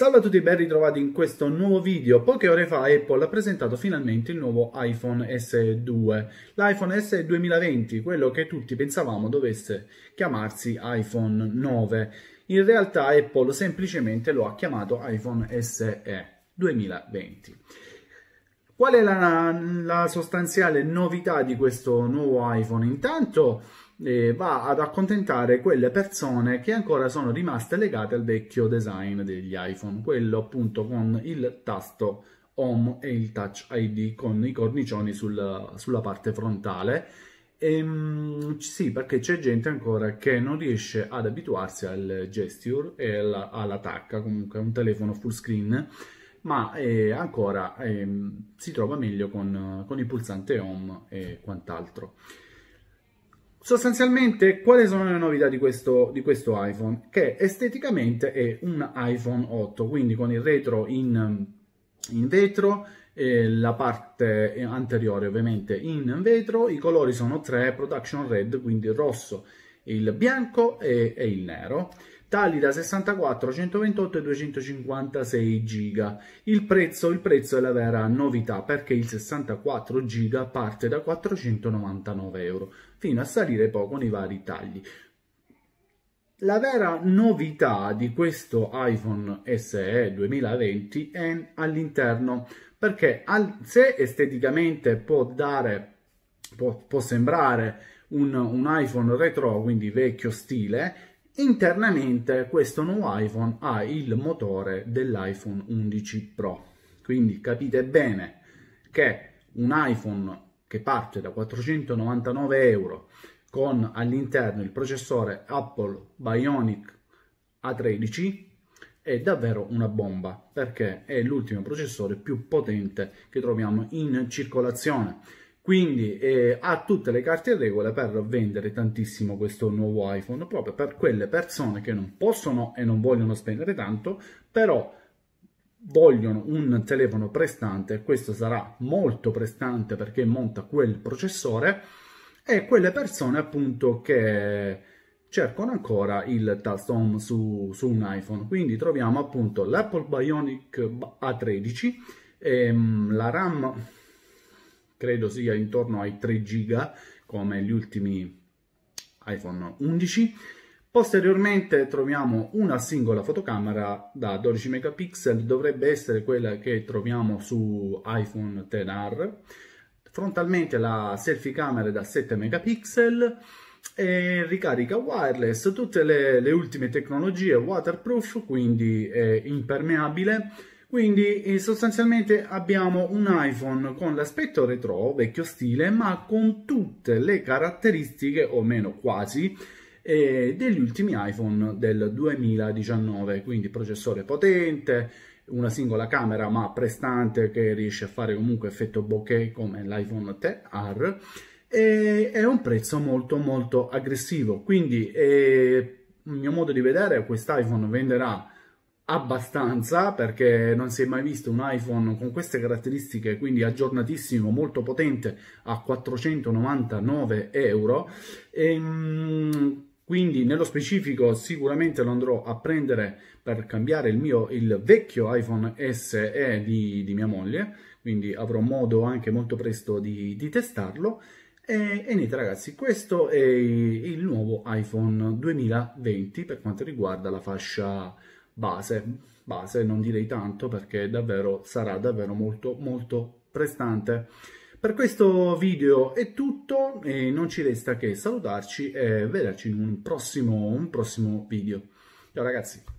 Salve a tutti e ben ritrovati in questo nuovo video. Poche ore fa Apple ha presentato finalmente il nuovo iPhone S2, l'iPhone S 2020, quello che tutti pensavamo dovesse chiamarsi iPhone 9. In realtà Apple semplicemente lo ha chiamato iPhone SE 2020. Qual è la, la sostanziale novità di questo nuovo iPhone? Intanto eh, va ad accontentare quelle persone che ancora sono rimaste legate al vecchio design degli iPhone, quello appunto con il tasto Home e il Touch ID con i cornicioni sul, sulla parte frontale. E, ehm, sì, perché c'è gente ancora che non riesce ad abituarsi al gesture e alla, alla tacca, comunque un telefono full screen, ma eh, ancora eh, si trova meglio con, con il pulsante home e quant'altro. Sostanzialmente, quali sono le novità di questo, di questo iPhone? Che esteticamente è un iPhone 8, quindi con il retro in, in vetro, la parte anteriore ovviamente in vetro, i colori sono tre, production red, quindi rosso, il bianco e, e il nero tagli da 64 128 e 256 giga il prezzo, il prezzo è la vera novità perché il 64 giga parte da 499 euro fino a salire poi con i vari tagli la vera novità di questo iPhone SE 2020 è all'interno perché al, se esteticamente può dare può, può sembrare un, un iPhone retro, quindi vecchio stile, internamente questo nuovo iPhone ha il motore dell'iPhone 11 Pro. Quindi capite bene che un iPhone che parte da 499 euro con all'interno il processore Apple Bionic A13 è davvero una bomba perché è l'ultimo processore più potente che troviamo in circolazione quindi eh, ha tutte le carte in regola per vendere tantissimo questo nuovo iPhone proprio per quelle persone che non possono e non vogliono spendere tanto però vogliono un telefono prestante questo sarà molto prestante perché monta quel processore e quelle persone appunto che cercano ancora il tasto home su, su un iPhone quindi troviamo appunto l'Apple Bionic A13 ehm, la RAM credo sia intorno ai 3 giga come gli ultimi iPhone 11 Posteriormente troviamo una singola fotocamera da 12 megapixel, dovrebbe essere quella che troviamo su iPhone XR. Frontalmente la selfie camera è da 7 megapixel e ricarica wireless, tutte le, le ultime tecnologie waterproof, quindi è impermeabile quindi eh, sostanzialmente abbiamo un iPhone con l'aspetto retro, vecchio stile, ma con tutte le caratteristiche, o meno quasi, eh, degli ultimi iPhone del 2019. Quindi processore potente, una singola camera ma prestante che riesce a fare comunque effetto bokeh come l'iPhone XR e è un prezzo molto molto aggressivo quindi eh, il mio modo di vedere quest'iPhone venderà abbastanza perché non si è mai visto un iPhone con queste caratteristiche quindi aggiornatissimo molto potente a 499 euro e, ehm, quindi nello specifico sicuramente lo andrò a prendere per cambiare il mio il vecchio iPhone SE di, di mia moglie quindi avrò modo anche molto presto di, di testarlo e, e, niente ragazzi, questo è il nuovo iPhone 2020 per quanto riguarda la fascia base, base non direi tanto perché davvero sarà davvero molto molto prestante. Per questo video è tutto e non ci resta che salutarci e vederci in un prossimo, un prossimo video. Ciao ragazzi!